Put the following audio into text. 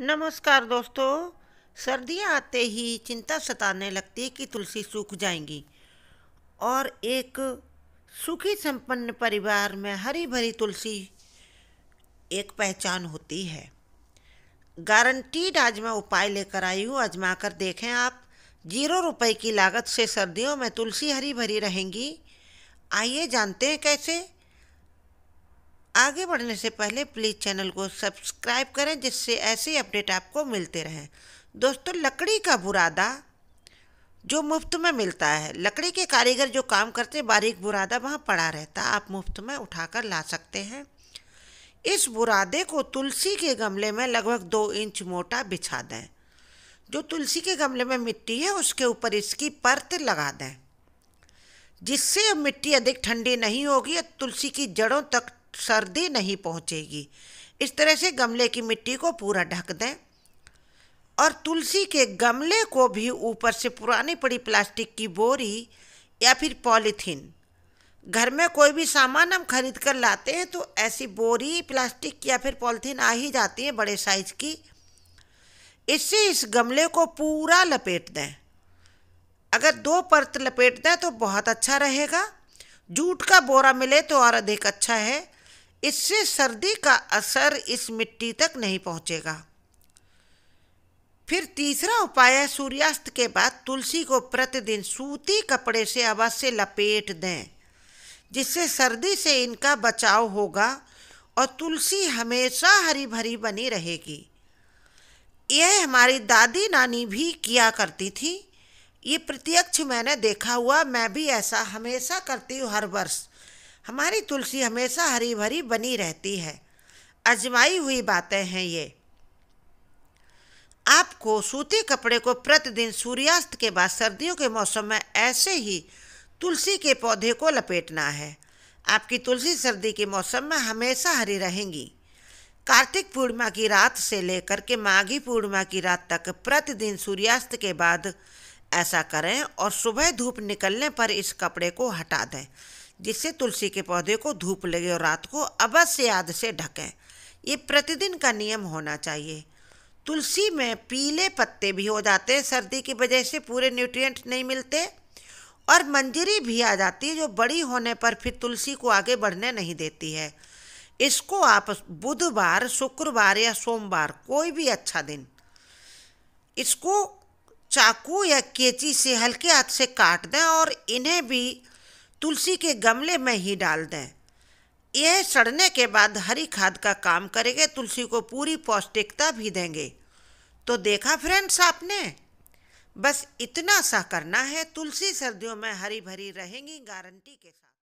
नमस्कार दोस्तों सर्दियाँ आते ही चिंता सताने लगती है कि तुलसी सूख जाएंगी और एक सुखी संपन्न परिवार में हरी भरी तुलसी एक पहचान होती है गारंटीड आज मैं उपाय लेकर आई हूँ आजमा कर देखें आप जीरो रुपए की लागत से सर्दियों में तुलसी हरी भरी रहेंगी आइए जानते हैं कैसे आगे बढ़ने से पहले प्लीज़ चैनल को सब्सक्राइब करें जिससे ऐसे अपडेट आपको मिलते रहें दोस्तों लकड़ी का बुरादा जो मुफ्त में मिलता है लकड़ी के कारीगर जो काम करते बारीक बुरादा वहाँ पड़ा रहता आप मुफ्त में उठाकर ला सकते हैं इस बुरादे को तुलसी के गमले में लगभग दो इंच मोटा बिछा दें जो तुलसी के गमले में मिट्टी है उसके ऊपर इसकी परत लगा दें जिससे मिट्टी अधिक ठंडी नहीं होगी और तुलसी की जड़ों तक सर्दी नहीं पहुंचेगी इस तरह से गमले की मिट्टी को पूरा ढक दें और तुलसी के गमले को भी ऊपर से पुरानी पड़ी प्लास्टिक की बोरी या फिर पॉलीथीन घर में कोई भी सामान हम खरीद कर लाते हैं तो ऐसी बोरी प्लास्टिक या फिर पॉलीथीन आ ही जाती है बड़े साइज की इससे इस गमले को पूरा लपेट दें अगर दो परत लपेट दें तो बहुत अच्छा रहेगा जूट का बोरा मिले तो और अधिक अच्छा है इससे सर्दी का असर इस मिट्टी तक नहीं पहुंचेगा फिर तीसरा उपाय है सूर्यास्त के बाद तुलसी को प्रतिदिन सूती कपड़े से अवश्य लपेट दें जिससे सर्दी से इनका बचाव होगा और तुलसी हमेशा हरी भरी बनी रहेगी यह हमारी दादी नानी भी किया करती थी ये प्रत्यक्ष मैंने देखा हुआ मैं भी ऐसा हमेशा करती हूँ हर वर्ष हमारी तुलसी हमेशा हरी भरी बनी रहती है अजमाई हुई बातें हैं ये आपको सूती कपड़े को प्रतिदिन सूर्यास्त के बाद सर्दियों के मौसम में ऐसे ही तुलसी के पौधे को लपेटना है आपकी तुलसी सर्दी के मौसम में हमेशा हरी रहेंगी कार्तिक पूर्णिमा की रात से लेकर के माघी पूर्णिमा की रात तक प्रतिदिन सूर्यास्त के बाद ऐसा करें और सुबह धूप निकलने पर इस कपड़े को हटा दें जिससे तुलसी के पौधे को धूप लगे और रात को अवश्य याद से ढकें ये प्रतिदिन का नियम होना चाहिए तुलसी में पीले पत्ते भी हो जाते हैं सर्दी की वजह से पूरे न्यूट्रिएंट नहीं मिलते और मंजरी भी आ जाती है जो बड़ी होने पर फिर तुलसी को आगे बढ़ने नहीं देती है इसको आप बुधवार शुक्रवार या सोमवार कोई भी अच्छा दिन इसको चाकू या केची से हल्के हाथ से काट दें और इन्हें भी तुलसी के गमले में ही डाल दें यह सड़ने के बाद हरी खाद का काम करेंगे तुलसी को पूरी पौष्टिकता भी देंगे तो देखा फ्रेंड्स आपने बस इतना सा करना है तुलसी सर्दियों में हरी भरी रहेंगी गारंटी के साथ